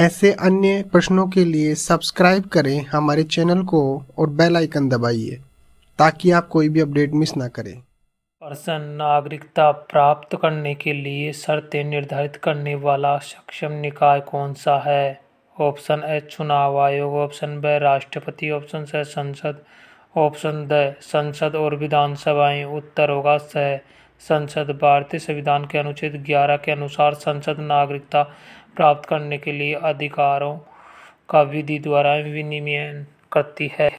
ऐसे अन्य प्रश्नों के लिए सब्सक्राइब करें हमारे चैनल को और बेल आइकन दबाइए ताकि आप कोई भी अपडेट मिस ना करें पर्सन नागरिकता प्राप्त करने के लिए शर्तें निर्धारित करने वाला सक्षम निकाय कौन सा है ऑप्शन ए चुनाव आयोग ऑप्शन ब राष्ट्रपति ऑप्शन स संसद ऑप्शन द संसद और विधानसभाएं उत्तर होगा स संसद भारतीय संविधान के अनुच्छेद 11 के अनुसार संसद नागरिकता प्राप्त करने के लिए अधिकारों का विधि द्वारा विनियमन करती है